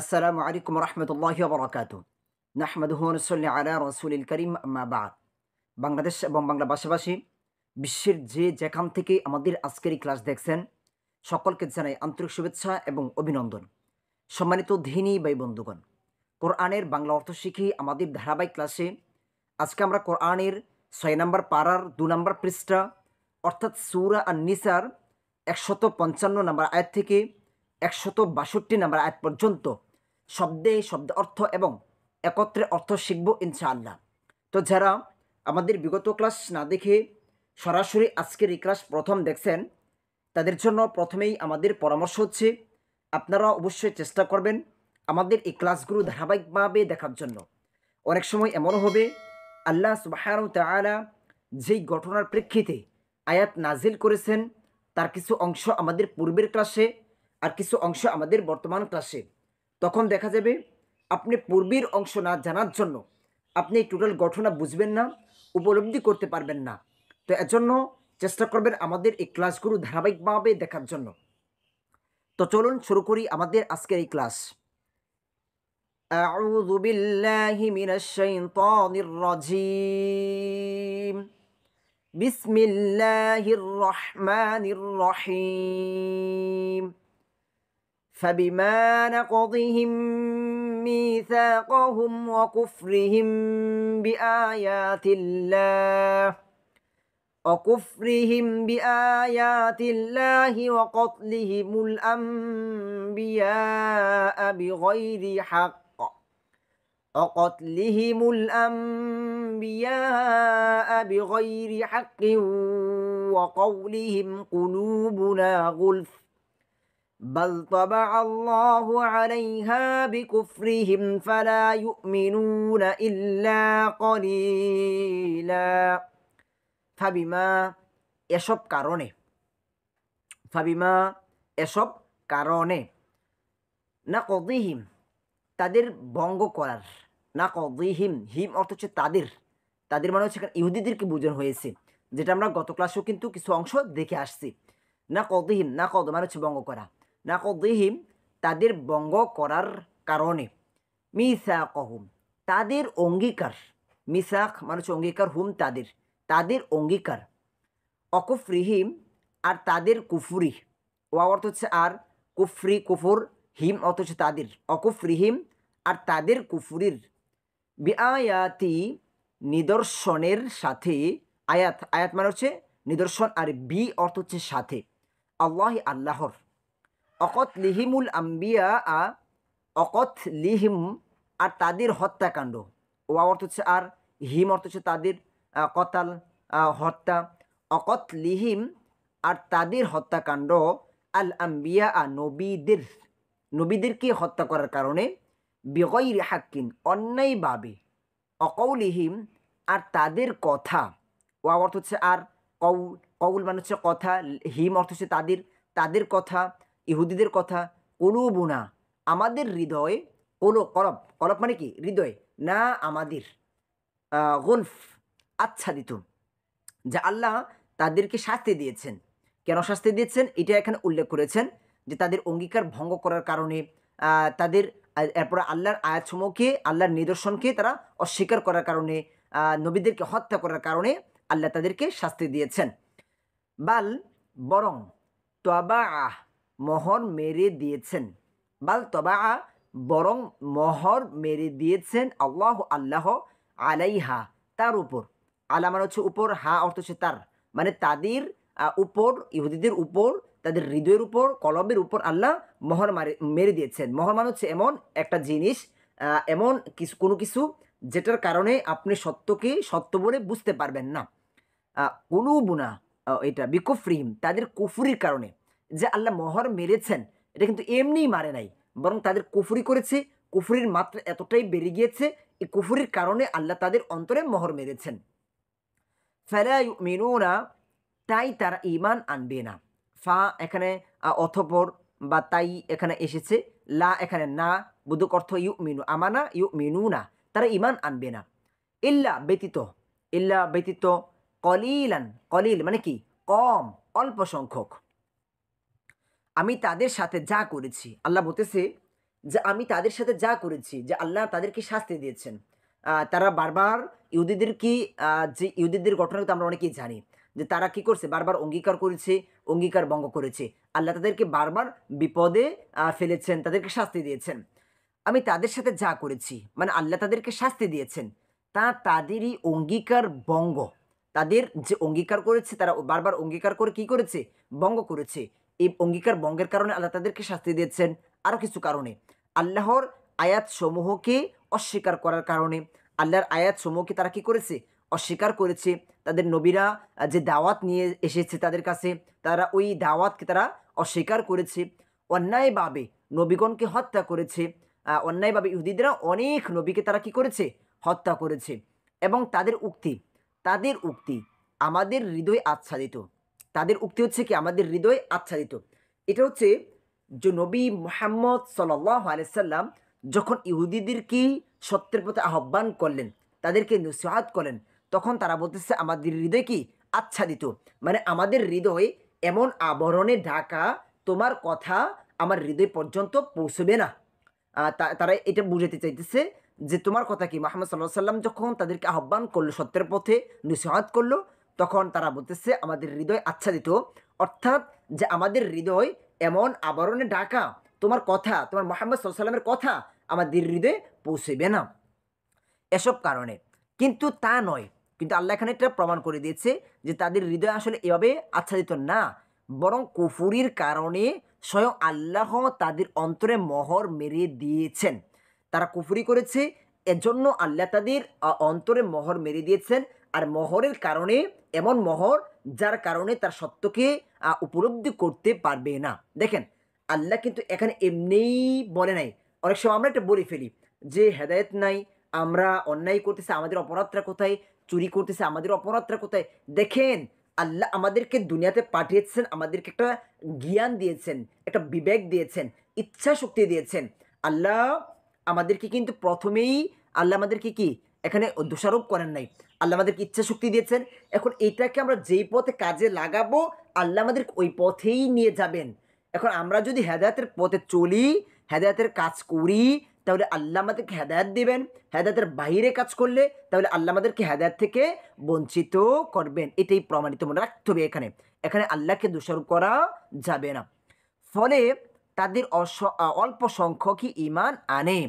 আসসালামু আলাইকুম রহমতুল্লাহ বরাকাত নাহমদুহনসল্লি আলা রসুল করিম বা বাংলাদেশ এবং বাংলা ভাষাভাষী বিশ্বের যে যেখান থেকে আমাদের আজকের ক্লাস দেখছেন সকলকে জানাই আন্তরিক শুভেচ্ছা এবং অভিনন্দন সম্মানিত ধিনী বাই বন্ধুগণ কোরআনের বাংলা অর্থ শিখি আমাদের ধারাবাহিক ক্লাসে আজকে আমরা কোরআনের ছয় নম্বর পাড়ার দু নম্বর পৃষ্ঠা অর্থাৎ সুরা আর নিসার একশত পঞ্চান্ন নম্বর আয়াত থেকে একশত বাষট্টি নম্বর আয়াত পর্যন্ত শব্দে শব্দ অর্থ এবং একত্রে অর্থ শিখব ইনশাআল্লাহ তো যারা আমাদের বিগত ক্লাস না দেখে সরাসরি আজকের এই ক্লাস প্রথম দেখছেন তাদের জন্য প্রথমেই আমাদের পরামর্শ হচ্ছে আপনারা অবশ্যই চেষ্টা করবেন আমাদের এই ক্লাসগুলো ধারাবাহিকভাবে দেখার জন্য অনেক সময় এমনও হবে আল্লাহ সুবাহানু তালা যেই ঘটনার প্রেক্ষিতে আয়াত নাজিল করেছেন তার কিছু অংশ আমাদের পূর্বের ক্লাসে আর কিছু অংশ আমাদের বর্তমান ক্লাসে তখন দেখা যাবে আপনি পূর্বের অংশ না জানার জন্য আপনি টোটাল গঠনা বুঝবেন না উপলব্ধি করতে পারবেন না তো এর জন্য চেষ্টা করবেন আমাদের এই ক্লাসগুলো ধারাবাহিকভাবে দেখার জন্য তো চলুন শুরু করি আমাদের আজকের এই ক্লাস أعوذ بالله من الشيطان الرجيم بسم الله الرحمن الرحيم فبما نقضهم ميثاقهم وكفرهم بآيات الله وكفرهم بآيات الله وقتلهم الأنبياء بغير حق وقتلهم الأنبياء بغير حق وقولهم قلوبنا غلف بل طبع الله عليها بكفرهم فلا يؤمنون إلا قليلا فبما এসব কারণে ফাবিমা এসব কারণে না কদিহিম তাদের বঙ্গ করার না কদিহিম হিম অর্থ হচ্ছে তাদের তাদের মানে হচ্ছে ইহুদিদেরকে বোঝানো হয়েছে যেটা আমরা গত ক্লাসেও কিন্তু কিছু অংশ দেখে আসছি না কদিহিম না কদ মানে হচ্ছে বঙ্গ করা নাকদিহিম তাদের বঙ্গ করার কারণে কহুম তাদের অঙ্গীকার মিসাক মানুষ অঙ্গীকার হুম তাদের তাদের অঙ্গীকার অকুফরিহিম আর তাদের কুফুরি ওয়া অর্থ হচ্ছে আর কুফরি কুফুর হিম হচ্ছে তাদের অকুফরিহিম আর তাদের কুফুরির বিআয়াতি নিদর্শনের সাথে আয়াত আয়াত মানে হচ্ছে নিদর্শন আর বি অর্থ হচ্ছে সাথে আল্লাহ আল্লাহর অকত লিহিমুল আম্বিয়া আ অকত লিহিম আর তাদের হত্যাকাণ্ড ওয়া অর্থ হচ্ছে আর হিম অর্থ হচ্ছে তাদের কতাল হত্যা অকত লিহিম আর তাদের হত্যাকাণ্ড আল আম্বিয়া আ নবীদের নবীদেরকে হত্যা করার কারণে বেগৈর হাক্কিন অন্যায়ভাবে অকৌলিহিম আর তাদের কথা ওয়া অর্থ হচ্ছে আর কৌল কৌল মানে হচ্ছে কথা হিম অর্থ হচ্ছে তাদের তাদের কথা ইহুদিদের কথা বোনা আমাদের হৃদয়ে কোনো কলপ কলপ মানে কি হৃদয় না আমাদের গলফ আচ্ছাদিত যা আল্লাহ তাদেরকে শাস্তি দিয়েছেন কেন শাস্তি দিয়েছেন এটা এখানে উল্লেখ করেছেন যে তাদের অঙ্গীকার ভঙ্গ করার কারণে তাদের এরপরে আল্লাহর আয়াতসমূহকে আল্লাহর নিদর্শনকে তারা অস্বীকার করার কারণে নবীদেরকে হত্যা করার কারণে আল্লাহ তাদেরকে শাস্তি দিয়েছেন বাল বরং তবা আহ মহর মেরে দিয়েছেন বাল তবা বরং মহর মেরে দিয়েছেন আল্লাহ আল্লাহ আলাইহা তার উপর আলা মানে হচ্ছে উপর হা অর্থ হচ্ছে তার মানে তাদের উপর ইহুদিদের উপর তাদের হৃদয়ের উপর কলমের উপর আল্লাহ মহর মারে মেরে দিয়েছেন মহর মানে হচ্ছে এমন একটা জিনিস এমন কিছু কোনো কিছু যেটার কারণে আপনি সত্যকে সত্য বলে বুঝতে পারবেন না কুলুবুনা এটা বিকুফরিম তাদের কুফুরির কারণে যে আল্লাহ মহর মেরেছেন এটা কিন্তু এমনিই মারে নাই বরং তাদের কুফুরি করেছে কুফুরির মাত্রা এতটাই বেড়ে গিয়েছে এই কুফুরির কারণে আল্লাহ তাদের অন্তরে মহর মেরেছেন ফেলা মিনুরা তাই তারা ইমান আনবে না ফা এখানে অথপর বা তাই এখানে এসেছে লা এখানে না বুধক অর্থ ইউ মিনু আমানা ইউ মিনু না তারা ইমান আনবে না ইল্লা ব্যতীত ইল্লা ব্যতীত কলিলান কলিল মানে কি কম অল্প সংখ্যক আমি তাদের সাথে যা করেছি আল্লাহ বলতেছে যে আমি তাদের সাথে যা করেছি যে আল্লাহ তাদেরকে শাস্তি দিয়েছেন তারা বারবার ইহুদিদের কি যে ইহুদিদের ঘটনা তো আমরা অনেকেই জানি যে তারা কি করছে বারবার অঙ্গীকার করেছে অঙ্গীকার বঙ্গ করেছে আল্লাহ তাদেরকে বারবার বিপদে ফেলেছেন তাদেরকে শাস্তি দিয়েছেন আমি তাদের সাথে যা করেছি মানে আল্লাহ তাদেরকে শাস্তি দিয়েছেন তা তাদেরই অঙ্গীকার বঙ্গ তাদের যে অঙ্গীকার করেছে তারা বারবার অঙ্গীকার করে কি করেছে বঙ্গ করেছে এই অঙ্গীকার বঙ্গের কারণে আল্লাহ তাদেরকে শাস্তি দিয়েছেন আরও কিছু কারণে আল্লাহর আয়াতসমূহকে অস্বীকার করার কারণে আল্লাহর আয়াতসমূহকে তারা কি করেছে অস্বীকার করেছে তাদের নবীরা যে দাওয়াত নিয়ে এসেছে তাদের কাছে তারা ওই দাওয়াতকে তারা অস্বীকার করেছে অন্যায়ভাবে নবীগণকে হত্যা করেছে অন্যায়ভাবে ইহুদিদেরা অনেক নবীকে তারা কি করেছে হত্যা করেছে এবং তাদের উক্তি তাদের উক্তি আমাদের হৃদয় আচ্ছাদিত তাদের উক্তি হচ্ছে কি আমাদের হৃদয় আচ্ছাদিত এটা হচ্ছে যে নবী মোহাম্মদ সাল্লাহ আলাইসাল্লাম যখন ইহুদিদেরকে সত্যের পথে আহ্বান করলেন তাদেরকে নসিহাত করলেন তখন তারা বলতেছে আমাদের হৃদয় কি আচ্ছাদিত মানে আমাদের হৃদয় এমন আবরণে ঢাকা তোমার কথা আমার হৃদয় পর্যন্ত পৌঁছবে না তারা এটা বুঝাতে চাইতেছে যে তোমার কথা কি মাহমুদ সাল্লাহ সাল্লাম যখন তাদেরকে আহ্বান করলো সত্যের পথে নসিহাত করলো তখন তারা বলতেছে আমাদের হৃদয় আচ্ছাদিত অর্থাৎ যে আমাদের হৃদয় এমন আবরণে ডাকা তোমার কথা তোমার মোহাম্মদ সাল্লামের কথা আমাদের হৃদয়ে পৌঁছবে না এসব কারণে কিন্তু তা নয় কিন্তু আল্লাহ এখানে এটা প্রমাণ করে দিয়েছে যে তাদের হৃদয় আসলে এভাবে আচ্ছাদিত না বরং কুফুরির কারণে স্বয়ং আল্লাহ তাদের অন্তরে মহর মেরে দিয়েছেন তারা কুফুরি করেছে এজন্য আল্লাহ তাদের অন্তরে মহর মেরে দিয়েছেন আর মহরের কারণে এমন মহর যার কারণে তার সত্যকে উপলব্ধি করতে পারবে না দেখেন আল্লাহ কিন্তু এখানে এমনিই বলে নাই অনেক সময় আমরা এটা বলে ফেলি যে হেদায়ত নাই আমরা অন্যায় করতেছে আমাদের অপরাধটা কোথায় চুরি করতেছে আমাদের অপরাধটা কোথায় দেখেন আল্লাহ আমাদেরকে দুনিয়াতে পাঠিয়েছেন আমাদেরকে একটা জ্ঞান দিয়েছেন একটা বিবেক দিয়েছেন ইচ্ছা শক্তি দিয়েছেন আল্লাহ আমাদেরকে কিন্তু প্রথমেই আল্লাহ আমাদেরকে কি এখানে দোষারোপ করেন নাই আল্লাহ আমাদেরকে ইচ্ছা শক্তি দিয়েছেন এখন এটাকে আমরা যেই পথে কাজে লাগাবো আল্লাহ আমাদের ওই পথেই নিয়ে যাবেন এখন আমরা যদি হেদায়তের পথে চলি হেদায়তের কাজ করি তাহলে আল্লাহ আমাদেরকে হেদায়ত দিবেন হেদায়তের বাইরে কাজ করলে তাহলে আল্লাহ আমাদেরকে হেদায়ত থেকে বঞ্চিত করবেন এটাই প্রমাণিত মনে রাখতে হবে এখানে এখানে আল্লাহকে দোষারোপ করা যাবে না ফলে তাদের অস অল্প সংখ্যকই ইমান আনে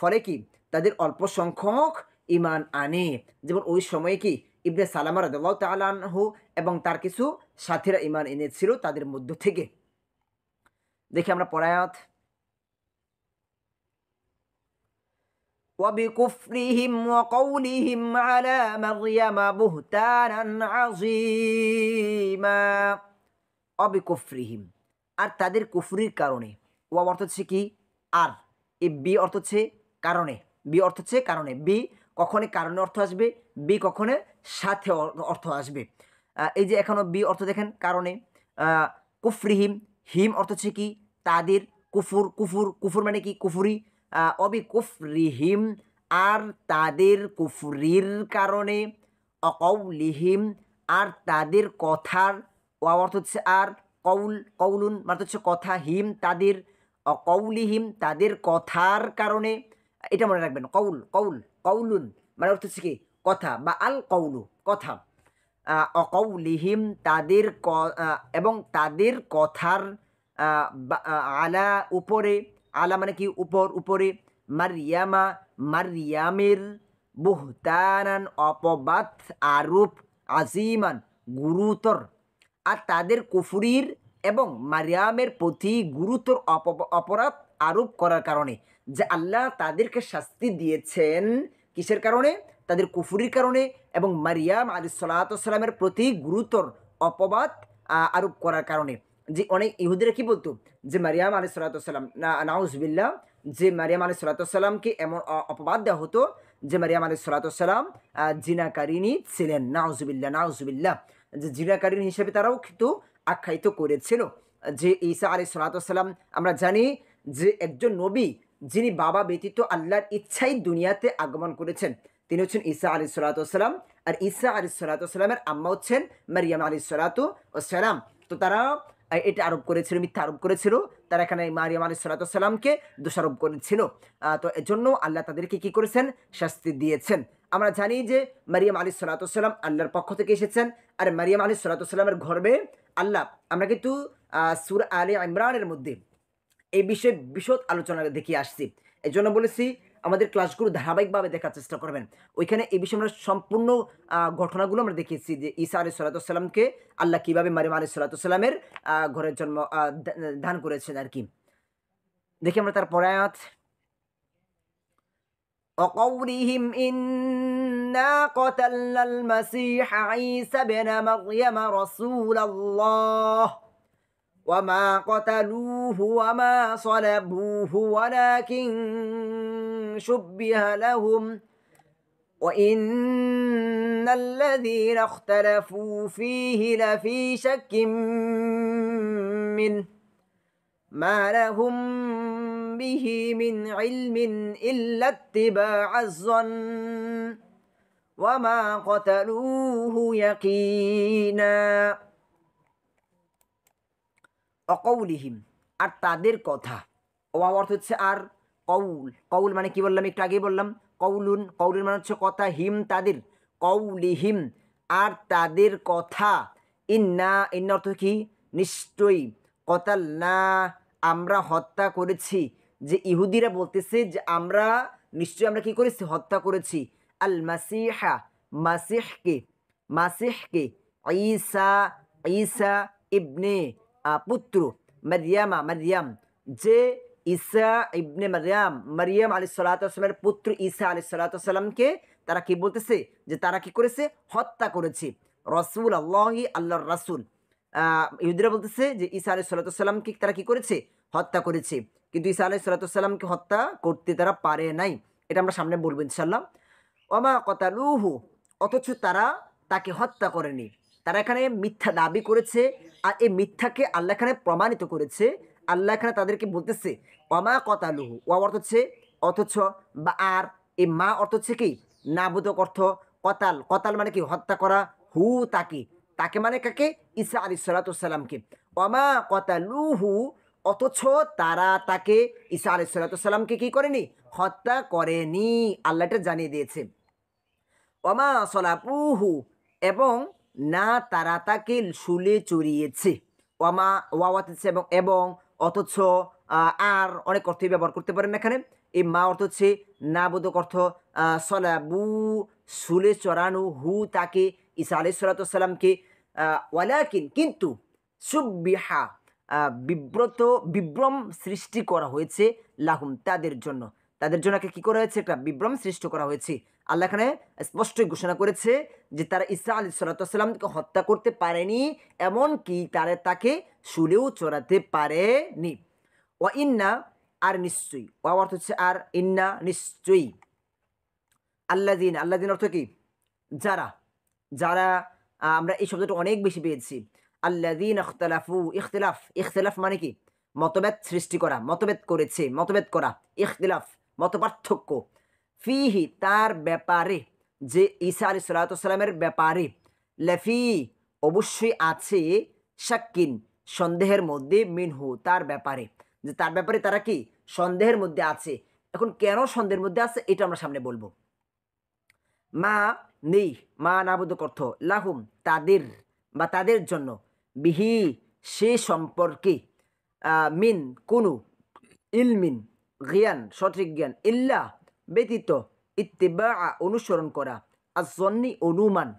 ফলে কি তাদের অল্প সংখ্যক ইমান আনে যেমন ওই সময়ে কি ইবনে সালামা রদাল্লাহ তালানহু এবং তার কিছু সাথীরা ইমান এনেছিল তাদের মধ্য থেকে দেখি আমরা পরায়াত وبكفرهم وقولهم على مريم بهتانا عظيما وبكفرهم আর তাদের কুফরির কারণে ওয়া অর্থ হচ্ছে কি আর এ বি অর্থ হচ্ছে কারণে বি অর্থ হচ্ছে কারণে বি কখনই কারণে অর্থ আসবে বি কখনে সাথে অর্থ আসবে এই যে এখনও বি অর্থ দেখেন কারণে কুফরিহিম হিম অর্থ হচ্ছে কি তাদের কুফুর কুফুর কুফুর মানে কি কুফুরি অবি কুফরিহিম আর তাদের কুফরির কারণে অকৌলিহিম আর তাদের কথার ওয়া অর্থ হচ্ছে আর কৌল কৌলুন মানে হচ্ছে কথা হিম তাদের অকৌলিহিম তাদের কথার কারণে এটা মনে রাখবেন কৌল কৌল কৌলুন মানে অর্থ হচ্ছে কি কথা বা আল কৌলু কথা অকৌলিহিম তাদের ক এবং তাদের কথার আলা উপরে আলা মানে কি উপর উপরে মারিয়ামা মারিয়ামের বুহতানান অপবাদ আরূপ আজিমান গুরুতর আর তাদের কুফুরির এবং মারিয়ামের প্রতি গুরুতর অপরাধ আরোপ করার কারণে যে আল্লাহ তাদেরকে শাস্তি দিয়েছেন কিসের কারণে তাদের কুফুরির কারণে এবং মারিয়াম আলী সাল্লাহসাল্লামের প্রতি গুরুতর অপবাদ আরোপ করার কারণে যে অনেক ইহুদিরা কি বলতো যে মারিয়াম আলী সাল্লাতাম নাউজবিল্লা যে মারিয়াম আলী সাল্লাহসাল্লামকে এমন অপবাদ দেওয়া হতো যে মারিয়াম আলী সাল্লাহসাল্লাম জিনাকারিনী ছিলেন নাউজবিল্লা নাউজবিল্লা যে জিনাকারিনী হিসেবে তারাও কিন্তু আখ্যায়িত করেছিল যে ঈসা আলী সালাতাম আমরা জানি যে একজন নবী যিনি বাবা ব্যতীত আল্লাহর ইচ্ছাই দুনিয়াতে আগমন করেছেন তিনি হচ্ছেন ঈসা আলী সালাতাম আর ঈসা আলী সালাতামের আম্মা হচ্ছেন মারিয়াম আলী সালাতু ও সালাম তো তারা এটা আরোপ করেছিল মিথ্যা আরোপ করেছিল তারা এখানে মারিয়াম আলী সালাতামকে দোষারোপ করেছিল তো এজন্য আল্লাহ তাদেরকে কি করেছেন শাস্তি দিয়েছেন আমরা জানি যে মারিয়াম আলী সালাতাম আল্লাহর পক্ষ থেকে এসেছেন আর মারিয়াম আলী সালাতামের গর্বে আল্লাহ আমরা কিন্তু সুর আলী ইমরানের মধ্যে এই বিষয়ে বিশদ আলোচনা দেখি আসছি এই জন্য বলেছি আমাদের ক্লাসগুলো ধারাবাহিকভাবে দেখার চেষ্টা করবেন ওইখানে এই বিষয়ে আমরা সম্পূর্ণ ঘটনাগুলো আমরা দেখিয়েছি যে ঈসা আলী সাল্লাতামকে আল্লাহ কীভাবে মারিম আলী সাল্লাতামের ঘরের জন্ম দান করেছেন আর কি দেখি আমরা তার পরায়াত وقولهم إنا قتلنا المسيح عيسى بن مريم رسول الله وما قتلوه وما صلبوه ولكن شبه لهم وإن الذين اختلفوا فيه لفي شك منه ما لهم به من علم إلا اتباع الظن وما قتلوه يقينا অকৌলিহিম আর তাদের কথা ওয়া অর্থ হচ্ছে আর কৌল কৌল মানে কি বললাম একটু আগেই বললাম কৌলুন কৌলুন মানে হচ্ছে কথা হিম তাদের কৌলিহিম আর তাদের কথা ইন্না ইন্না অর্থ কি নিশ্চয়ই কতাল না আমরা হত্যা করেছি যে ইহুদিরা বলতেছে যে আমরা নিশ্চয়ই আমরা কি করেছি হত্যা করেছি আল মাসিহা মাসিহকে মাসিহকে ঈসা ঈসা ইবনে পুত্র মারিয়ামা মারিয়াম যে ঈসা ইবনে মারিয়াম মারিয়াম আলি সাল্লাহামের পুত্র ঈসা আলি সাল্লাহামকে তারা কি বলতেছে যে তারা কি করেছে হত্যা করেছে রসুল আল্লাহি আল্লাহর রাসুল ইহুদিরা বলতেছে যে ঈসা আলি সাল্লাহামকে তারা কি করেছে হত্যা করেছে কিন্তু ঈসা আলাহ সালাতামকে হত্যা করতে তারা পারে নাই এটা আমরা সামনে বলবো ইনশাল্লাহ ওমা কতালুহু অথচ তারা তাকে হত্যা করেনি তারা এখানে মিথ্যা দাবি করেছে আর এই মিথ্যাকে আল্লাহ এখানে প্রমাণিত করেছে আল্লাহ এখানে তাদেরকে বলতেছে অমা কতালুহু ও অর্থ হচ্ছে অথচ বা আর এই মা অর্থ হচ্ছে কি নাবোধক অর্থ কতাল কতাল মানে কি হত্যা করা হু তাকে তাকে মানে কাকে ইসা আলী সালাতামকে অমা কতালুহু অথচ তারা তাকে ঈসা আলাইসাল্লাতামকে কী করেনি হত্যা করেনি আল্লাহটা জানিয়ে দিয়েছে অমা সলাপুহু এবং না তারা তাকে শুলে চড়িয়েছে অমা ওয়াওয়াতেছে এবং এবং অথচ আর অনেক অর্থই ব্যবহার করতে পারেন এখানে এই মা অর্থ হচ্ছে না বোধক অর্থ সলাবু শুলে চড়ানু হু তাকে ঈসা আলাইসাল্লাতামকে ওয়ালাকিন কিন্তু সুব্বিহা বিব্রত বিভ্রম সৃষ্টি করা হয়েছে লাহুম তাদের জন্য তাদের জন্য কি করা হয়েছে একটা বিভ্রম সৃষ্টি করা হয়েছে আল্লাহ এখানে স্পষ্টই ঘোষণা করেছে যে তারা ইসা আলী সাল্লাতামকে হত্যা করতে পারেনি এমনকি তারা তাকে শুলেও চড়াতে পারেনি ও ইন্না আর নিশ্চয়ই ও অর্থ হচ্ছে আর ইন্না নিশ্চয়ই আল্লাহ দিন অর্থ কি যারা যারা আমরা এই শব্দটা অনেক বেশি পেয়েছি আল্লাদিন ইখতলাফু ইখতলাফ ইখতলাফ মানে কি মতভেদ সৃষ্টি করা মতভেদ করেছে মতভেদ করা ইখতলাফ মতপার্থক্য পার্থক্য ফিহি তার ব্যাপারে যে ঈসা আলি সাল্লাতামের ব্যাপারে লেফি অবশ্যই আছে শাক্কিন সন্দেহের মধ্যে মিনহু তার ব্যাপারে যে তার ব্যাপারে তারা কি সন্দেহের মধ্যে আছে এখন কেন সন্দেহের মধ্যে আছে এটা আমরা সামনে বলবো মা নেই মা নাবুদক অর্থ লাহুম তাদের বা তাদের জন্য বিহি সে সম্পর্কে মিন কোনো ইলমিন জ্ঞান সঠিক জ্ঞান ইল্লা ব্যতীত ইত্তেবা অনুসরণ করা আর জন্নি অনুমান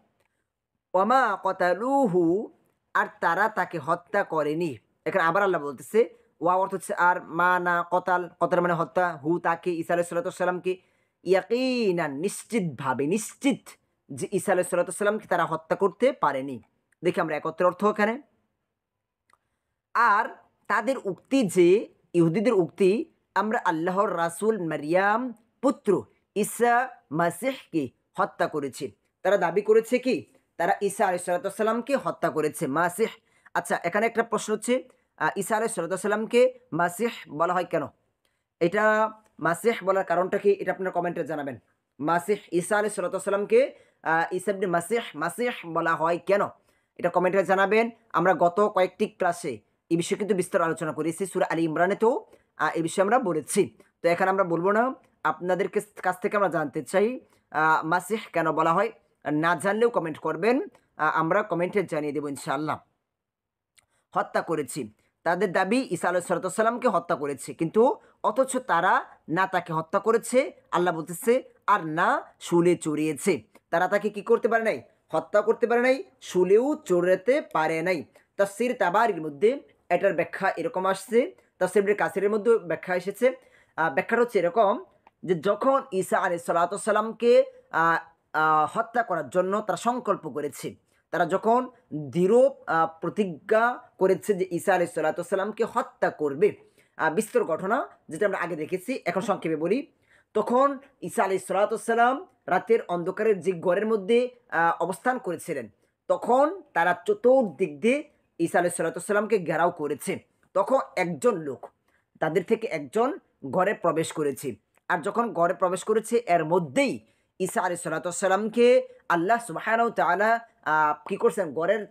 অমা কতালুহু আর তারা তাকে হত্যা করেনি এখানে আবার আল্লাহ বলতেছে ওয়া অর্থ হচ্ছে আর মা না কতাল কতাল মানে হত্যা হু তাকে ইসা আলাইসাল্লাতামকে ইয়াকিনান নিশ্চিতভাবে নিশ্চিত যে ইসা আলাইসাল্লাতামকে তারা হত্যা করতে পারেনি দেখি আমরা একত্রে অর্থ এখানে আর তাদের উক্তি যে ইহুদিদের উক্তি আমরা আল্লাহর রাসুল মারিয়াম পুত্র ঈসা মাসেহকে হত্যা করেছি তারা দাবি করেছে কি তারা ঈসা আলি সালাতামকে হত্যা করেছে মাসেহ আচ্ছা এখানে একটা প্রশ্ন হচ্ছে ঈসা আলি সালাতামকে মাসেহ বলা হয় কেন এটা মাসেহ বলার কারণটা কি এটা আপনার কমেন্টে জানাবেন মাসেহ ঈসা আলি সালাতামকে ইসাবনে মাসেহ মাসেহ বলা হয় কেন এটা কমেন্টে জানাবেন আমরা গত কয়েকটি ক্লাসে এই বিষয়ে কিন্তু বিস্তার আলোচনা করেছি সুর আলী ইমরানেতেও এই বিষয়ে আমরা বলেছি তো এখানে আমরা বলবো না আপনাদের কাছ থেকে আমরা জানতে চাই মাসিহ কেন বলা হয় না জানলেও কমেন্ট করবেন আমরা কমেন্টে জানিয়ে দেবো ইনশাল্লাহ হত্যা করেছি তাদের দাবি ঈসা আলু সালাতামকে হত্যা করেছে কিন্তু অথচ তারা না তাকে হত্যা করেছে আল্লাহ বলতেছে আর না শুলে চড়িয়েছে তারা তাকে কি করতে পারে নাই হত্যা করতে পারে নাই শুলেও চড়াতে পারে নাই তা সির তাবারির মধ্যে এটার ব্যাখ্যা এরকম আসছে তাফসিবুল কাসিরের মধ্যে ব্যাখ্যা এসেছে ব্যাখ্যাটা হচ্ছে এরকম যে যখন ঈসা আলী সাল্লাতামকে হত্যা করার জন্য তারা সংকল্প করেছে তারা যখন দৃঢ় প্রতিজ্ঞা করেছে যে ঈসা আলী সাল্লাতামকে হত্যা করবে বিস্তর ঘটনা যেটা আমরা আগে দেখেছি এখন সংক্ষেপে বলি তখন ঈসা আলী সাল্লাতাম রাতের অন্ধকারের যে গড়ের মধ্যে অবস্থান করেছিলেন তখন তারা চতুর্দিক দিয়ে ঈসা আলু সাল্লাতামকে ঘেরাও করেছে তখন একজন লোক তাদের থেকে একজন ঘরে প্রবেশ করেছে আর যখন ঘরে প্রবেশ করেছে এর মধ্যেই ঈসা আলি সাল্লাতামকে আল্লাহ সুবাহান তালা কী করছেন ঘরের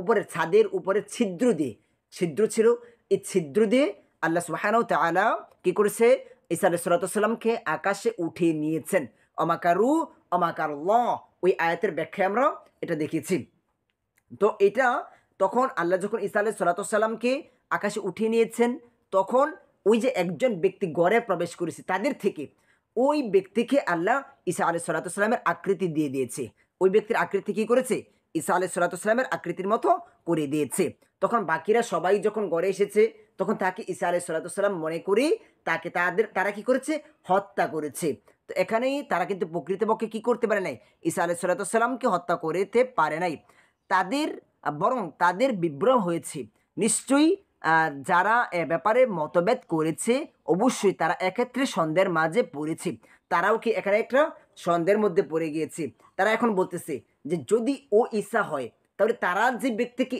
উপরে ছাদের উপরে ছিদ্র দিয়ে ছিদ্র ছিল এই ছিদ্র দিয়ে আল্লাহ সুবাহান তালা কী করেছে ঈসা আলি সাল্লাতামকে আকাশে উঠিয়ে নিয়েছেন অমাকারু অমাকার ল ওই আয়াতের ব্যাখ্যায় আমরা এটা দেখিয়েছি তো এটা তখন আল্লাহ যখন ঈসা আলাহ সালাতামকে আকাশে উঠিয়ে নিয়েছেন তখন ওই যে একজন ব্যক্তি গড়ে প্রবেশ করেছে তাদের থেকে ওই ব্যক্তিকে আল্লাহ ঈসা আলহ সালাতামের আকৃতি দিয়ে দিয়েছে ওই ব্যক্তির আকৃতি কী করেছে ইসা আলহ সালাতামের আকৃতির মতো করে দিয়েছে তখন বাকিরা সবাই যখন গড়ে এসেছে তখন তাকে ঈসা আলহ সালাতাম মনে করি তাকে তাদের তারা কি করেছে হত্যা করেছে তো এখানেই তারা কিন্তু প্রকৃতপক্ষে কি করতে পারে নাই ইসা আলহ সালাতামকে হত্যা করেতে পারে নাই তাদের বরং তাদের বিব্রহ হয়েছে নিশ্চয়ই যারা এ ব্যাপারে মতভেদ করেছে অবশ্যই তারা এক্ষেত্রে সন্দেহের মাঝে পড়েছে তারাও কি এখানে একটা সন্দেহের মধ্যে পড়ে গিয়েছে তারা এখন বলতেছে যে যদি ও ইসা হয় তাহলে তারা যে ব্যক্তিকে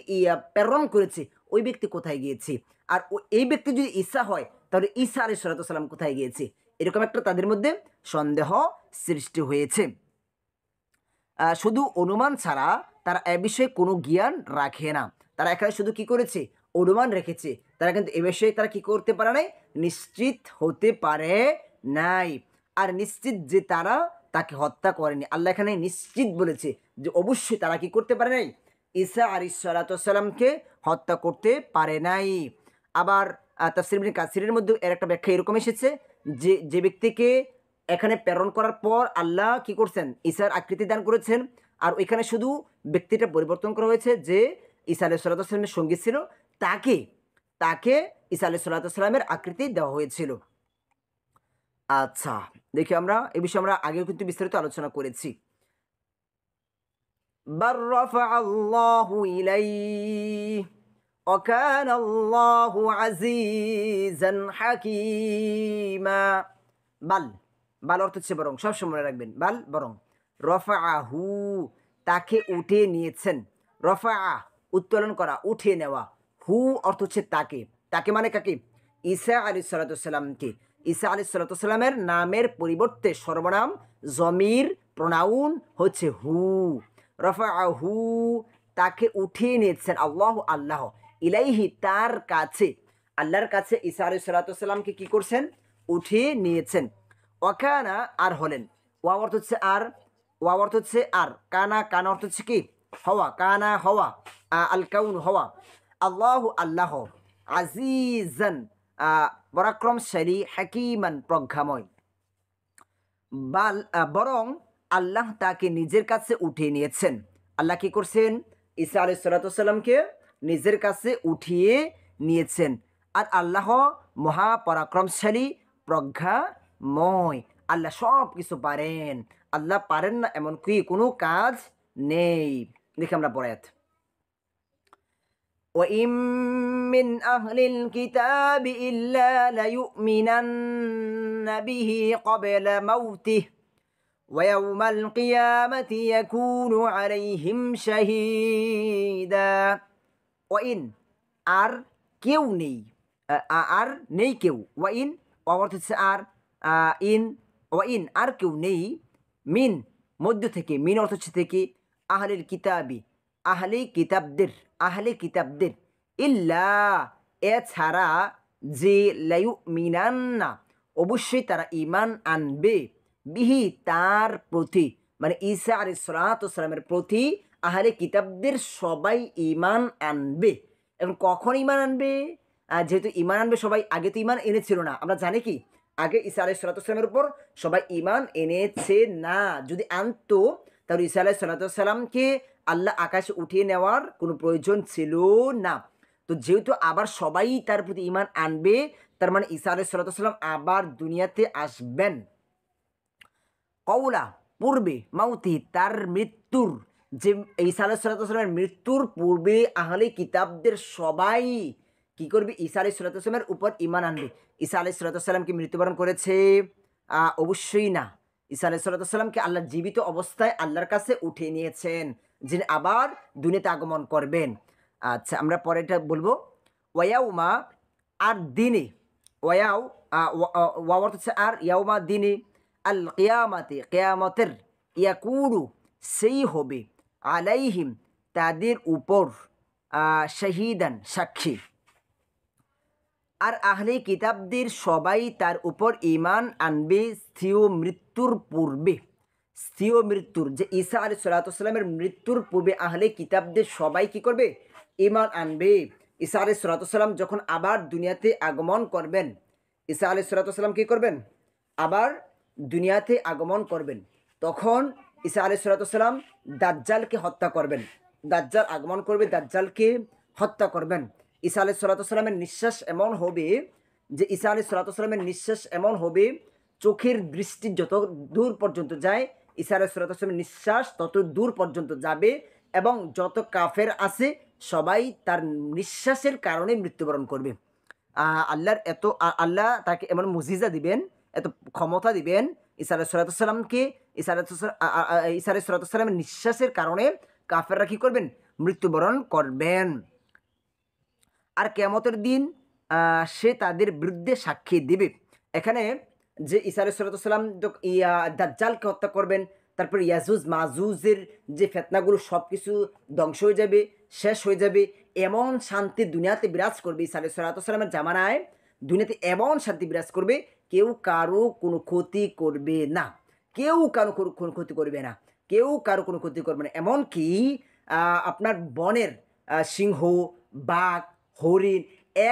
প্রেরণ করেছে ওই ব্যক্তি কোথায় গিয়েছে আর ও এই ব্যক্তি যদি ইসা হয় তাহলে ঈসা আলী সালাম কোথায় গিয়েছে এরকম একটা তাদের মধ্যে সন্দেহ সৃষ্টি হয়েছে শুধু অনুমান ছাড়া তারা এ বিষয়ে কোনো জ্ঞান রাখে না তারা এখানে শুধু কি করেছে অনুমান রেখেছে তারা কিন্তু এ বিষয়ে তারা কি করতে পারে নাই নিশ্চিত হতে পারে নাই আর নিশ্চিত যে তারা তাকে হত্যা করেনি আল্লাহ এখানে নিশ্চিত বলেছে যে অবশ্যই তারা কি করতে পারে নাই ঈসা আর ইসালাতামকে হত্যা করতে পারে নাই আবার তাফসিরবিন কাসিরের মধ্যে এর একটা ব্যাখ্যা এরকম এসেছে যে যে ব্যক্তিকে এখানে প্রেরণ করার পর আল্লাহ কি করছেন ঈশার আকৃতি দান করেছেন আর ওইখানে শুধু ব্যক্তিটা পরিবর্তন করা হয়েছে যে ঈসা আলহ সাল্লাতামের সঙ্গী ছিল তাকে তাকে ঈসা আলহ সাল্লামের আকৃতি দেওয়া হয়েছিল আচ্ছা দেখি আমরা এ বিষয়ে আমরা আগেও কিন্তু বিস্তারিত আলোচনা করেছি বাল বাল অর্থ হচ্ছে বরং সব সময় রাখবেন বাল বরং রফা আহু তাকে উঠিয়ে নিয়েছেন রফা উত্তোলন করা উঠিয়ে নেওয়া হু অর্থ হচ্ছে তাকে তাকে মানে কাকে ঈসা আলী সালাতামকে ঈসা আলী সালাতামের নামের পরিবর্তে সর্বনাম জমির প্রনাউন হচ্ছে হু রফা আহু তাকে উঠিয়ে নিয়েছেন আল্লাহ আল্লাহ ইলাইহি তার কাছে আল্লাহর কাছে ঈসা আলী সালাতামকে কী করছেন উঠিয়ে নিয়েছেন ওখানা আর হলেন ওয়া অর্থ হচ্ছে আর ওয়া অর্থ হচ্ছে আর কানা কানা অর্থ হচ্ছে কি হওয়া কানা হওয়া আল কাউন হওয়া আল্লাহ আল্লাহ আজিজান পরাক্রমশালী হাকিমান প্রজ্ঞাময় বাল বরং আল্লাহ তাকে নিজের কাছে উঠিয়ে নিয়েছেন আল্লাহ কি করছেন ঈসা আলি সাল্লাতামকে নিজের কাছে উঠিয়ে নিয়েছেন আর আল্লাহ মহাপরাক্রমশালী প্রজ্ঞাময় আল্লাহ সব কিছু পারেন আল্লাহ পারেন না এমন কি কোনো কাজ নেই দেখি আমরা পড়ে আছি وإن من أهل الكتاب إلا ليؤمنن به قبل موته ويوم القيامة يكون عليهم شهيدا وإن أر كيو ني أر ني كيو وإن وورتس أر إن وإن أر كيو ني মিন মধ্য থেকে মিন অর্থ হচ্ছে থেকে আহলের কিতাবি আহলে কিতাবদের আহলে কিতাবদের ইল্লা এছাড়া যে লাইউ মিনান না অবশ্যই তারা ইমান আনবে বিহি তার প্রতি মানে ঈসা আলি সালাতামের প্রতি আহারে কিতাবদের সবাই ইমান আনবে এখন কখন ইমান আনবে যেহেতু ইমান আনবে সবাই আগে তো ইমান এনেছিল না আমরা জানি কি আগে ঈসা আলাই সালাতামের উপর সবাই ইমান এনেছে না যদি আনতো তাহলে ঈসা আলাই সালাতামকে আল্লাহ আকাশে উঠিয়ে নেওয়ার কোনো প্রয়োজন ছিল না তো যেহেতু আবার সবাই তার প্রতি ইমান আনবে তার মানে ঈসা আলাই সালাতাম আবার দুনিয়াতে আসবেন কওলা পূর্বে মাউতি তার মৃত্যুর যে ইসা আলাহ সাল্লামের মৃত্যুর পূর্বে আহলে কিতাবদের সবাই কি করবি ঈসা আলি সুলাতামের উপর ইমান আনবি ঈসা আলি সুলাতামকে কি মৃত্যুবরণ করেছে অবশ্যই না ঈসা আলি সুলাতামকে আল্লাহ জীবিত অবস্থায় আল্লাহর কাছে উঠে নিয়েছেন যিনি আবার দুনিয়াতে আগমন করবেন আচ্ছা আমরা পরে এটা বলবো ওয়াউমা আর দিনে ওয়াও ওয়াওয়ার হচ্ছে আর ইয়াউমা দিনে আল কেয়ামাতে কেয়ামতের ইয়াকুরু সেই হবে আলাইহিম তাদের উপর শহীদান সাক্ষী আর আহলে কিতাবদের সবাই তার উপর ইমান আনবে স্থিয় মৃত্যুর পূর্বে স্থিয় মৃত্যুর যে ঈসা আলী সালাতামের মৃত্যুর পূর্বে আহলে কিতাবদের সবাই কি করবে ইমান আনবে ঈসা আলী সালাতাম যখন আবার দুনিয়াতে আগমন করবেন ঈসা আলী সালাতাম কী করবেন আবার দুনিয়াতে আগমন করবেন তখন ঈসা আলী সালাতাম দাজ্জালকে হত্যা করবেন দাজ্জাল আগমন করবে দাজ্জালকে হত্যা করবেন ঈসা আলি সাল্লাতামের নিঃশ্বাস এমন হবে যে ঈসা আলি সাল্লাতামের নিঃশ্বাস এমন হবে চোখের দৃষ্টি যত দূর পর্যন্ত যায় ঈসা আলি সাল্লাতামের নিঃশ্বাস তত দূর পর্যন্ত যাবে এবং যত কাফের আছে সবাই তার নিঃশ্বাসের কারণে মৃত্যুবরণ করবে আল্লাহর এত আল্লাহ তাকে এমন মুজিজা দিবেন এত ক্ষমতা দিবেন ইসারে আলাহিসাল্লামকে ইসারে ইসারে আলাহিসাল্লামের নিঃশ্বাসের কারণে কাফেররা কী করবেন মৃত্যুবরণ করবেন আর কেমতের দিন সে তাদের বিরুদ্ধে সাক্ষী দেবে এখানে যে ইসারে আলাইসালাম ইয়া দাজ্জালকে হত্যা করবেন তারপর ইয়াজুজ মাজুজের যে ফেতনাগুলো সব কিছু ধ্বংস হয়ে যাবে শেষ হয়ে যাবে এমন শান্তি দুনিয়াতে বিরাজ করবে ইসা আলাইসালামের জামানায় দুনিয়াতে এমন শান্তি বিরাজ করবে কেউ কারো কোনো ক্ষতি করবে না কেউ কারো কোনো ক্ষতি করবে না কেউ কারো কোনো ক্ষতি করবে না এমনকি আপনার বনের সিংহ বাঘ হরিণ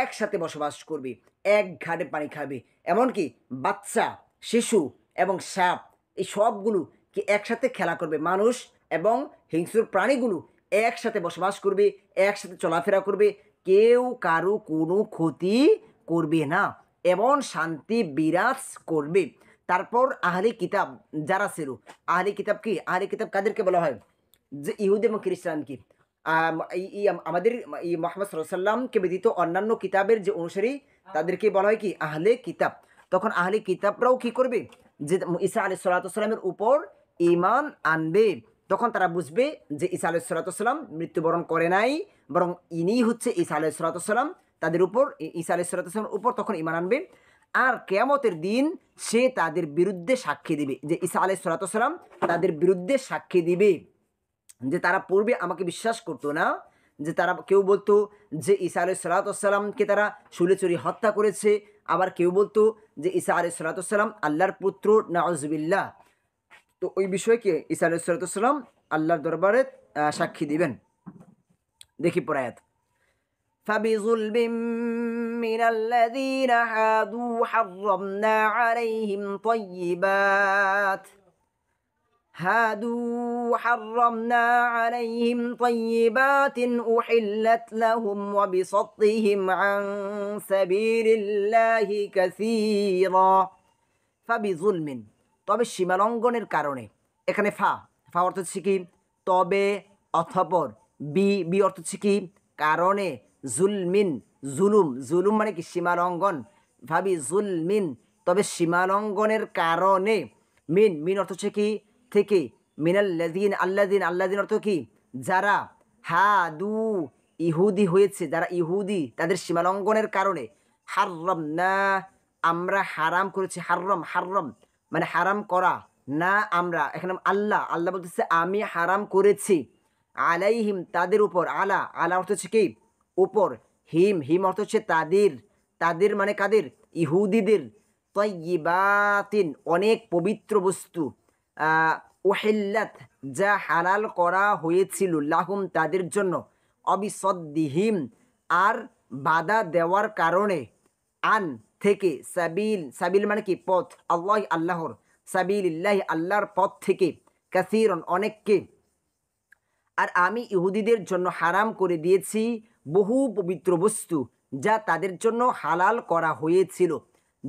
একসাথে বসবাস করবে এক ঘাটে পানি খাবে এমনকি বাচ্চা শিশু এবং সাপ এই সবগুলো কি একসাথে খেলা করবে মানুষ এবং হিংস্র প্রাণীগুলো একসাথে বসবাস করবে একসাথে চলাফেরা করবে কেউ কারো কোনো ক্ষতি করবে না এমন শান্তি বিরাজ করবে তারপর আহলি কিতাব যারা ছিল আহলি কিতাব কি আহলি কিতাব কাদেরকে বলা হয় যে ইহুদ এবং খ্রিস্টান কি আমাদের এই মোহাম্মদ সাল্লামকে ব্যতীত অন্যান্য কিতাবের যে অনুসারী তাদেরকে বলা হয় কি আহলে কিতাব তখন আহলে কিতাবরাও কি করবে যে ঈসা আলি সাল্লাতামের উপর ইমান আনবে তখন তারা বুঝবে যে ঈসা আলি সাল্লাতাম মৃত্যুবরণ করে নাই বরং ইনি হচ্ছে ঈসা আলি সাল্লাতাম তাদের উপর ঈসা আলি সাল্লাতামের উপর তখন ইমান আনবে আর কেয়ামতের দিন সে তাদের বিরুদ্ধে সাক্ষী দিবে যে ঈসা আলি সাল্লাতাম তাদের বিরুদ্ধে সাক্ষী দিবে যে তারা পূর্বে আমাকে বিশ্বাস করতো না যে তারা কেউ বলতো যে ঈসা আলু সালাতামকে তারা চুরি হত্যা করেছে আবার কেউ বলতো যে ঈসা আলু সালাতাম আল্লাহর পুত্র নাওজবিল্লা তো ওই বিষয়কে ঈসা আলু সালাতাম আল্লাহর দরবারে সাক্ষী দিবেন দেখি পরায়াত فبظلم من الذين هادوا حرمنا عليهم طيبات هادوا حرمنا عليهم طيبات أحلت لهم وبصدهم عن سبيل الله كثيرا فبظلم তবে সীমালঙ্ঘনের কারণে এখানে ফা ফা অর্থ হচ্ছে কি তবে অথপর বি বি অর্থ হচ্ছে কি কারণে জুলমিন জুলুম জুলুম মানে কি সীমালঙ্ঘন ভাবি জুলমিন তবে সীমালঙ্ঘনের কারণে মিন মিন অর্থ হচ্ছে কি থেকে মিনাল্লাদিন আল্লাদিন আল্লাদিন অর্থ কি যারা হা দু ইহুদি হয়েছে যারা ইহুদি তাদের সীমালঙ্ঘনের কারণে হাররম না আমরা হারাম করেছি হাররম হাররম মানে হারাম করা না আমরা এখানে আল্লাহ আল্লাহ বলতেছে আমি হারাম করেছি আলাই হিম তাদের উপর আলা আলা অর্থ হচ্ছে কি উপর হিম হিম অর্থ হচ্ছে তাদের তাদের মানে কাদের ইহুদিদের তাই অনেক পবিত্র বস্তু ওহেল্লাত যা হালাল করা হয়েছিল লাহুম তাদের জন্য অবিসদ্দিহীন আর বাধা দেওয়ার কারণে আন থেকে সাবিল সাবিল মানে কি পথ আল্লাহ আল্লাহর সাবিল ইল্লাহ আল্লাহর পথ থেকে কাসিরন অনেককে আর আমি ইহুদিদের জন্য হারাম করে দিয়েছি বহু পবিত্র বস্তু যা তাদের জন্য হালাল করা হয়েছিল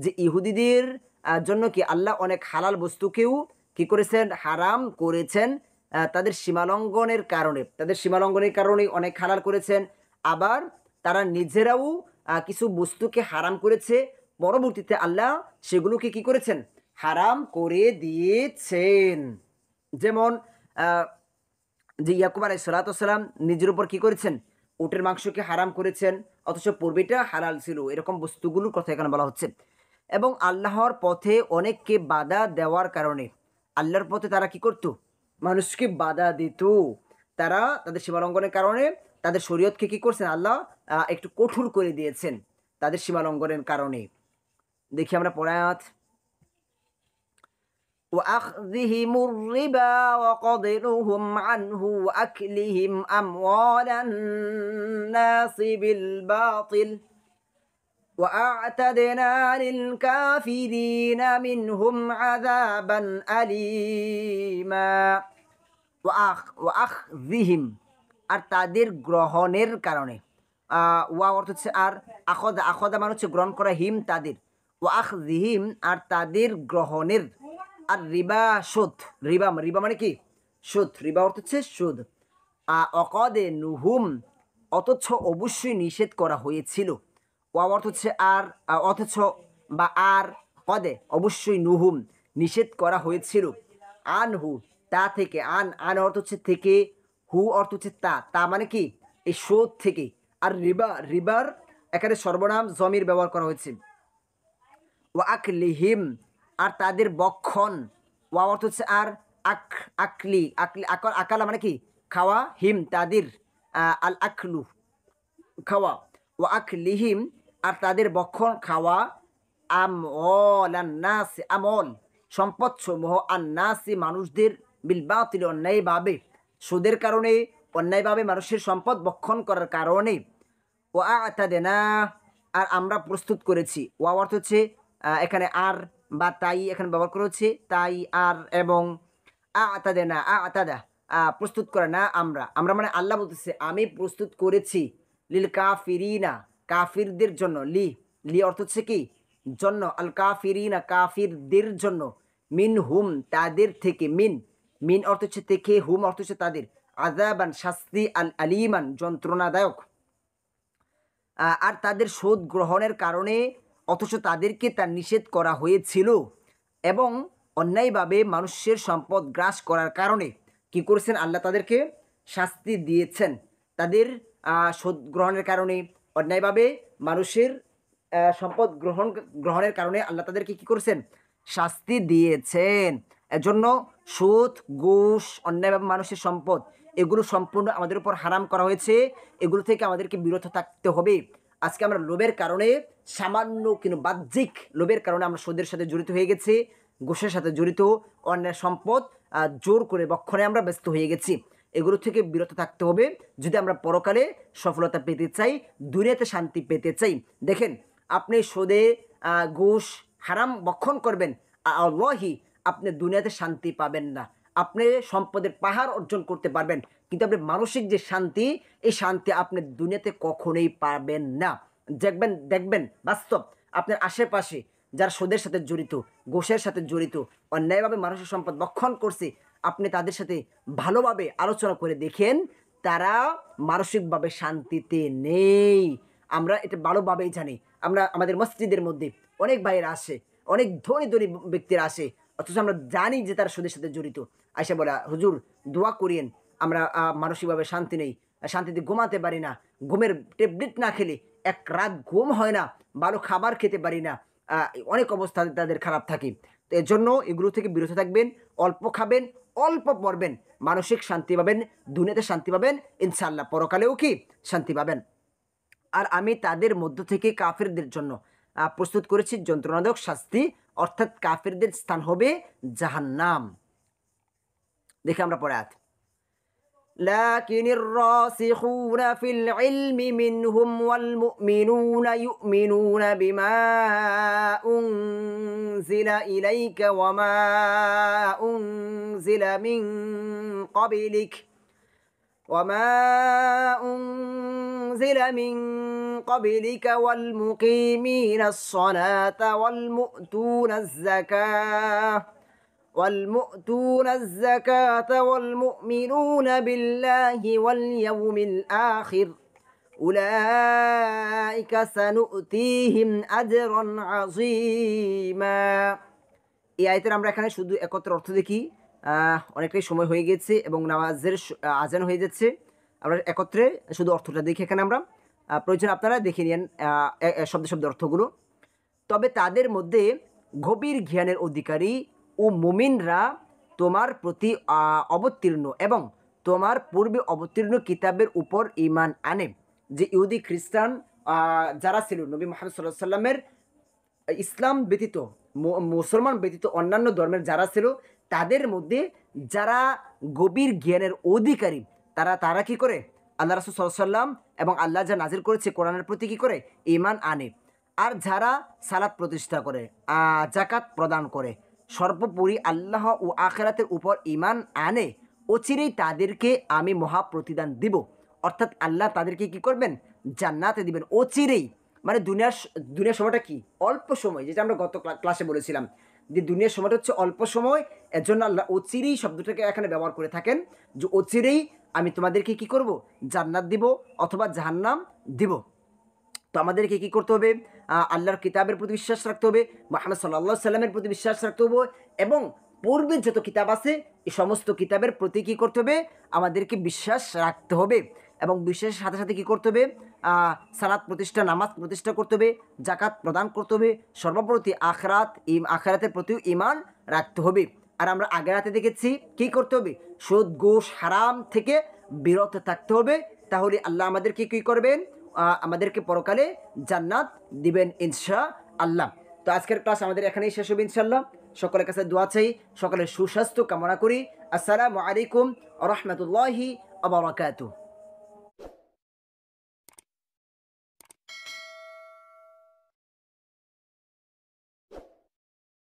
যে ইহুদিদের জন্য কি আল্লাহ অনেক হালাল বস্তুকেও কি করেছেন হারাম করেছেন তাদের সীমালঙ্ঘনের কারণে তাদের সীমালঙ্ঘনের কারণে অনেক হালাল করেছেন আবার তারা নিজেরাও কিছু বস্তুকে হারাম করেছে পরবর্তীতে আল্লাহ সেগুলোকে কি করেছেন হারাম করে দিয়েছেন যেমন যে ইয়াকুব আলাই সালাতাম নিজের উপর কী করেছেন উটের মাংসকে হারাম করেছেন অথচ পূর্বেটা হালাল ছিল এরকম বস্তুগুলোর কথা এখানে বলা হচ্ছে এবং আল্লাহর পথে অনেককে বাধা দেওয়ার কারণে আল্লাহর পথে তারা কি করত মানুষকে বাধা দিত তারা তাদের সীমালঙ্ঘনের কারণে তাদের শরীয়তকে কী করছেন আল্লাহ একটু কঠোর করে দিয়েছেন তাদের সীমালঙ্ঘনের কারণে দেখি আমরা পরায়াত وأخذهم الربا وقدرهم عنه وأكلهم أموال الناس بالباطل وأعتدنا للكافرين منهم عذابا أليما وأخ وأخذهم আর তাদের গ্রহণের কারণে ওয়া অর্থ হচ্ছে আর আখদা আখদা মানে হচ্ছে গ্রহণ করা হিম তাদের ওয়াখ রিহিম আর তাদের গ্রহণের আর রিবা সুদ রিবা রিবা মানে কি সুদ রিবা অর্থ হচ্ছে সুদ অকদে নুহুম অথচ অবশ্যই নিষেধ করা হয়েছিল ওয়া অর্থ হচ্ছে আর অথচ বা আর কদে অবশ্যই নুহুম নিষেধ করা হয়েছিল আন হু তা থেকে আন আন অর্থ হচ্ছে থেকে হু অর্থ হচ্ছে তা তা মানে কি এই স্রোত থেকে আর রিবা রিবার এখানে সর্বনাম জমির ব্যবহার করা হয়েছে ওয়াক লিহিম আর তাদের বক্ষণ ওয়া অর্থ হচ্ছে আর আক আকলি আকলি আকল আকালা মানে কি খাওয়া হিম তাদের আল আকলু খাওয়া ও আক লিহিম আর তাদের বক্ষণ খাওয়া আমল আন্নাসি আমল সম্পদ সমূহ আন্নাসি মানুষদের বিলবাতিল অন্যায়ভাবে সুদের কারণে অন্যায়ভাবে মানুষের সম্পদ বক্ষণ করার কারণে ও না আর আমরা প্রস্তুত করেছি ও অর্থ হচ্ছে এখানে আর বা তাই এখানে ব্যবহার করা হচ্ছে তাই আর এবং আ না আ আতাদা প্রস্তুত করে না আমরা আমরা মানে আল্লাহ বলতেছে আমি প্রস্তুত করেছি লিল না কাফিরদের জন্য লি লি অর্থ হচ্ছে কি জন্য আল কাফিরিনা কাফিরদের জন্য মিন হুম তাদের থেকে মিন মিন অর্থ হচ্ছে থেকে হুম অর্থ হচ্ছে তাদের আজাবান শাস্তি আল আলিমান যন্ত্রণাদায়ক আর তাদের শোধ গ্রহণের কারণে অথচ তাদেরকে তার নিষেধ করা হয়েছিল এবং অন্যায়ভাবে মানুষের সম্পদ গ্রাস করার কারণে কি করেছেন আল্লাহ তাদেরকে শাস্তি দিয়েছেন তাদের শোধ গ্রহণের কারণে অন্যায়ভাবে মানুষের সম্পদ গ্রহণ গ্রহণের কারণে আল্লাহ তাদেরকে কী করেছেন শাস্তি দিয়েছেন এজন্য সুদ গোষ অন্যায়ভাবে মানুষের সম্পদ এগুলো সম্পূর্ণ আমাদের উপর হারাম করা হয়েছে এগুলো থেকে আমাদেরকে বিরত থাকতে হবে আজকে আমরা লোভের কারণে সামান্য কিন্তু বাহ্যিক লোভের কারণে আমরা সুদের সাথে জড়িত হয়ে গেছি গোষের সাথে জড়িত অন্যায় সম্পদ জোর করে বক্ষণে আমরা ব্যস্ত হয়ে গেছি এগুলো থেকে বিরত থাকতে হবে যদি আমরা পরকালে সফলতা পেতে চাই দুনিয়াতে শান্তি পেতে চাই দেখেন আপনি সোদে ঘুষ হারাম বক্ষণ করবেন আল্লাহি আপনি দুনিয়াতে শান্তি পাবেন না আপনি সম্পদের পাহাড় অর্জন করতে পারবেন কিন্তু আপনি মানসিক যে শান্তি এই শান্তি আপনি দুনিয়াতে কখনোই পাবেন না দেখবেন দেখবেন বাস্তব আপনার আশেপাশে যারা সোদের সাথে জড়িত গোষের সাথে জড়িত অন্যায়ভাবে মানুষের সম্পদ বক্ষণ করছে আপনি তাদের সাথে ভালোভাবে আলোচনা করে দেখেন তারা মানসিকভাবে শান্তিতে নেই আমরা এটা ভালোভাবেই জানি আমরা আমাদের মসজিদের মধ্যে অনেক ভাইয়েরা আসে অনেক ধনী ধনী ব্যক্তিরা আসে অথচ আমরা জানি যে তারা সুদের সাথে জড়িত আইসা বলা হুজুর দোয়া করিয়েন আমরা মানসিকভাবে শান্তি নেই শান্তিতে ঘুমাতে পারি না ঘুমের ট্যাবলেট না খেলে এক রাত ঘুম হয় না ভালো খাবার খেতে পারি না অনেক অবস্থা তাদের খারাপ থাকে তো এর জন্য এগুলো থেকে বিরত থাকবেন অল্প খাবেন অল্প পড়বেন মানসিক শান্তি পাবেন দুনিয়াতে শান্তি পাবেন ইনশাল্লাহ পরকালেও কি শান্তি পাবেন আর আমি তাদের মধ্য থেকে কাফেরদের জন্য প্রস্তুত করেছি যন্ত্রণাদক শাস্তি অর্থাৎ কাফেরদের স্থান হবে জাহান্নাম দেখে আমরা পরে আছি لكن الراسخون في العلم منهم والمؤمنون يؤمنون بما أنزل إليك وما أنزل من قبلك وما أنزل من قبلك والمقيمين الصلاة والمؤتون الزكاة والمؤتون الزكاة والمؤمنون بالله واليوم الآخر أولئك سنؤتيهم أجرا عظيما এই আয়তের আমরা এখানে শুধু একত্র অর্থ দেখি অনেকটাই সময় হয়ে গেছে এবং নামাজের আজান হয়ে যাচ্ছে আমরা একত্রে শুধু অর্থটা দেখি এখানে আমরা প্রয়োজন আপনারা দেখে নিন শব্দ শব্দ অর্থগুলো তবে তাদের মধ্যে গভীর জ্ঞানের অধিকারী ও মুমিনরা তোমার প্রতি অবতীর্ণ এবং তোমার পূর্বে অবতীর্ণ কিতাবের উপর ইমান আনে যে ইহুদি খ্রিস্টান যারা ছিল নবী মোহাম্মদ সাল্লাহ সাল্লামের ইসলাম ব্যতীত মুসলমান ব্যতীত অন্যান্য ধর্মের যারা ছিল তাদের মধ্যে যারা গভীর জ্ঞানের অধিকারী তারা তারা কি করে আল্লাহ রাসুল সাল্লাম এবং আল্লাহ যা নাজির করেছে কোরআনের প্রতি কী করে ইমান আনে আর যারা সালাদ প্রতিষ্ঠা করে জাকাত প্রদান করে সর্বোপরি আল্লাহ ও আখেরাতের উপর ইমান আনে অচিরেই তাদেরকে আমি মহাপ্রতিদান দিব অর্থাৎ আল্লাহ তাদেরকে কি করবেন জান্নাতে দিবেন অচিরেই মানে দুনিয়ার দুনিয়ার সময়টা কি অল্প সময় যেটা আমরা গত ক্লাসে বলেছিলাম যে দুনিয়ার সময়টা হচ্ছে অল্প সময় এর জন্য আল্লাহ অচিরেই শব্দটাকে এখানে ব্যবহার করে থাকেন যে অচিরেই আমি তোমাদেরকে কি করব জান্নাত দিব অথবা জাহান্নাম দিব তো আমাদেরকে কী করতে হবে আল্লাহর কিতাবের প্রতি বিশ্বাস রাখতে হবে মাহমদ সাল্লা সাল্লামের প্রতি বিশ্বাস রাখতে হবে এবং পূর্বের যত কিতাব আছে এই সমস্ত কিতাবের প্রতি কী করতে হবে আমাদেরকে বিশ্বাস রাখতে হবে এবং বিশ্বাসের সাথে সাথে কী করতে হবে সালাত প্রতিষ্ঠা নামাজ প্রতিষ্ঠা করতে হবে জাকাত প্রদান করতে হবে সর্বপ্রতি আখরাত ইম আখরাতের প্রতিও ইমান রাখতে হবে আর আমরা আগের রাতে দেখেছি কি করতে হবে সুদ গোস হারাম থেকে বিরত থাকতে হবে তাহলে আল্লাহ আমাদেরকে কী করবেন আমাদেরকে পরকালে জান্নাত দিবেন ইনশা আল্লাহ তো আজকের ক্লাস আমাদের এখানেই শেষ হবে ইনশাল্লাহ সকলের কাছে দোয়া চাই সকলের সুস্বাস্থ্য কামনা করি আসসালামু আলাইকুম রহমতুল্লাহি আবরাকাতু